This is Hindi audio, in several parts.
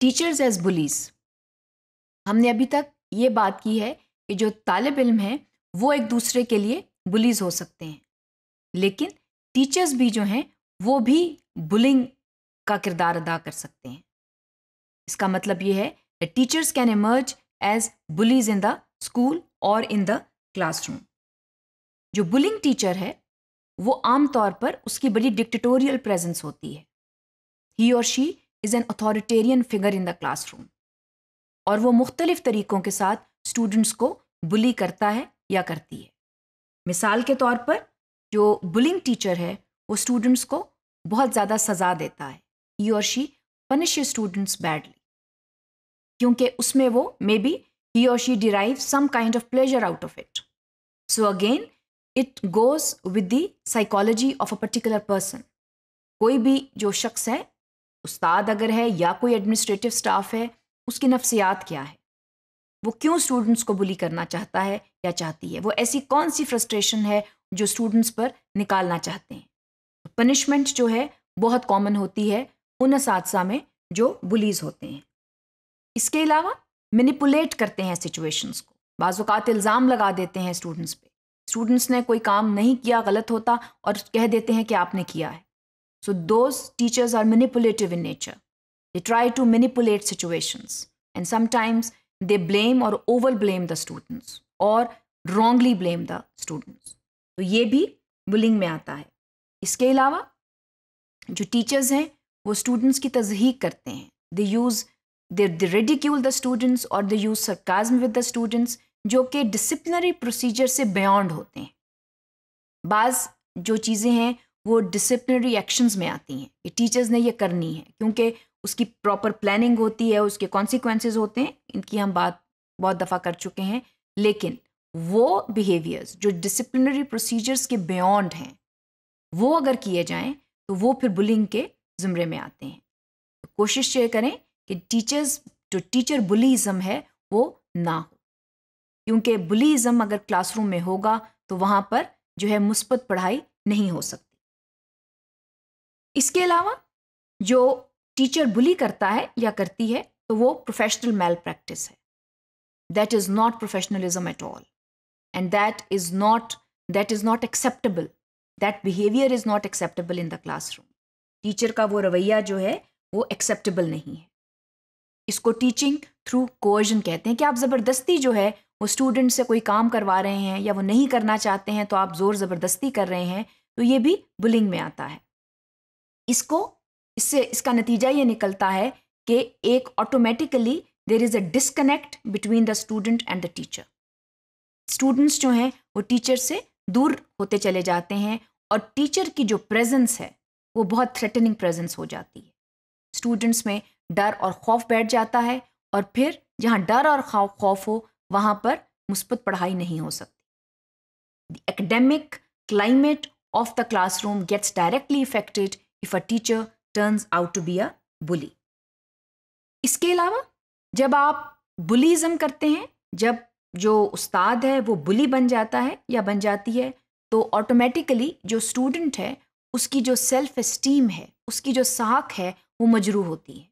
टीचर्स एज बुलिस हमने अभी तक ये बात की है कि जो तालब इल्म हैं वो एक दूसरे के लिए बुलीज हो सकते हैं लेकिन टीचर्स भी जो हैं वो भी बुलिंग का किरदार अदा कर सकते हैं इसका मतलब ये है teachers can emerge as bullies in the school और इन द क्लासरूम जो बुलिंग टीचर है वो आमतौर पर उसकी बड़ी डिक्टेटोरियल प्रेजेंस होती है ही और she is an authoritarian figure in the classroom और वो मुख्तलिफ़ तरीक़ों के साथ स्टूडेंट्स को बुली करता है या करती है मिसाल के तौर पर जो बुलिंग टीचर है वो स्टूडेंट्स को बहुत ज़्यादा सज़ा देता है ही और शी पनिश स्टूडेंट्स बैडली क्योंकि उसमें वो मे बी ही और she derive some kind of pleasure out of it so again it goes with the psychology of a particular person कोई भी जो शख्स है उस्ताद अगर है या कोई एडमिनिस्ट्रेटिव स्टाफ है उसकी नफ्सियात क्या है वो क्यों स्टूडेंट्स को बुली करना चाहता है या चाहती है वो ऐसी कौन सी फ्रस्ट्रेशन है जो स्टूडेंट्स पर निकालना चाहते हैं पनिशमेंट जो है बहुत कॉमन होती है उन इस में जो बुलीज होते हैं इसके अलावा मैनिपुलेट करते हैं सिचुएशंस को बाज़ात इल्ज़ाम लगा देते हैं स्टूडेंट्स पे स्टूडेंट्स ने कोई काम नहीं किया गलत होता और कह देते हैं कि आपने किया है So those teachers are manipulative in nature. They try to manipulate situations and sometimes they blame or over blame the students or wrongly blame the students. तो ये भी बुलिंग में आता है इसके अलावा जो टीचर्स हैं वो स्टूडेंट्स की तजहीक करते हैं they use they they ridicule the students और they use sarcasm with the students जो कि डिसिप्लिनरी प्रोसीजर से बियॉन्ड होते हैं बाज़ जो चीज़ें हैं वो डिसिप्लिनरी एक्शंस में आती हैं कि टीचर्स ने ये करनी है क्योंकि उसकी प्रॉपर प्लानिंग होती है उसके कॉन्सिक्वेंसेज होते हैं इनकी हम बात बहुत दफ़ा कर चुके हैं लेकिन वो बिहेवियर्स जो डिसिप्लिनरी प्रोसीजर्स के बियॉन्ड हैं वो अगर किए जाएं तो वो फिर बुलिंग के ज़ुमरे में आते हैं तो कोशिश ये करें कि टीचर्स जो टीचर बुलीज़म है वो ना हो क्योंकि बुलीज़म अगर क्लासरूम में होगा तो वहाँ पर जो है मुस्बत पढ़ाई नहीं हो सकती इसके अलावा जो टीचर बुली करता है या करती है तो वो प्रोफेशनल मेल प्रैक्टिस है that is not professionalism at all and that is not that is not acceptable that behaviour is not acceptable in the classroom teacher का वो रवैया जो है वो एक्सेप्टेबल नहीं है इसको टीचिंग थ्रू कोर्जन कहते हैं कि आप ज़बरदस्ती जो है वो स्टूडेंट से कोई काम करवा रहे हैं या वो नहीं करना चाहते हैं तो आप ज़ोर ज़बरदस्ती कर रहे हैं तो ये भी बुलिंग में आता है इसको इससे इसका नतीजा ये निकलता है कि एक automatically there is a disconnect between the student and the teacher students जो हैं वो टीचर से दूर होते चले जाते हैं और टीचर की जो प्रेजेंस है वो बहुत थ्रेटनिंग प्रेजेंस हो जाती है स्टूडेंट्स में डर और खौफ बैठ जाता है और फिर जहाँ डर और खौफ हो वहाँ पर मुस्बत पढ़ाई नहीं हो सकती the academic climate of the classroom gets directly affected if a teacher turns out to be a bully इसके अलावा जब आप बुलीज़म करते हैं जब जो उस्ताद है वो बुली बन जाता है या बन जाती है तो ऑटोमेटिकली जो स्टूडेंट है उसकी जो सेल्फ इस्टीम है उसकी जो साख है वो मजरू होती है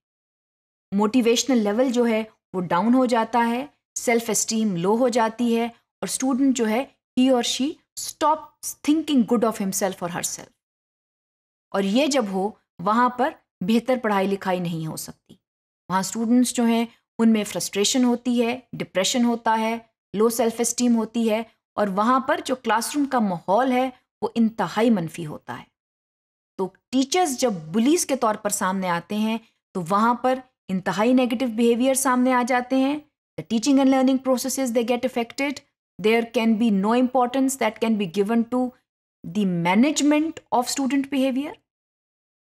मोटिवेशनल लेवल जो है वो डाउन हो जाता है सेल्फ इस्टीम लो हो जाती है और स्टूडेंट जो है ही और she stop thinking good of himself और हर सेल्फ और ये जब हो वहाँ पर बेहतर पढ़ाई लिखाई नहीं हो सकती वहाँ स्टूडेंट्स जो हैं उनमें फ्रस्ट्रेशन होती है डिप्रेशन होता है लो सेल्फ इस्टीम होती है और वहाँ पर जो क्लासरूम का माहौल है वो इंतहाई मनफी होता है तो टीचर्स जब बुलिस के तौर पर सामने आते हैं तो वहाँ पर इंतहाई नेगेटिव बिहेवियर सामने आ जाते हैं the teaching and learning process they get affected there can be no importance that can be given to the management of student behavior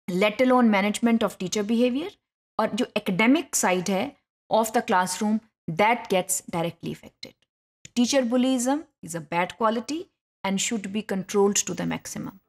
let alone management of teacher behavior or your academic side of the classroom that gets directly affected teacher bullyism is a bad quality and should be controlled to the maximum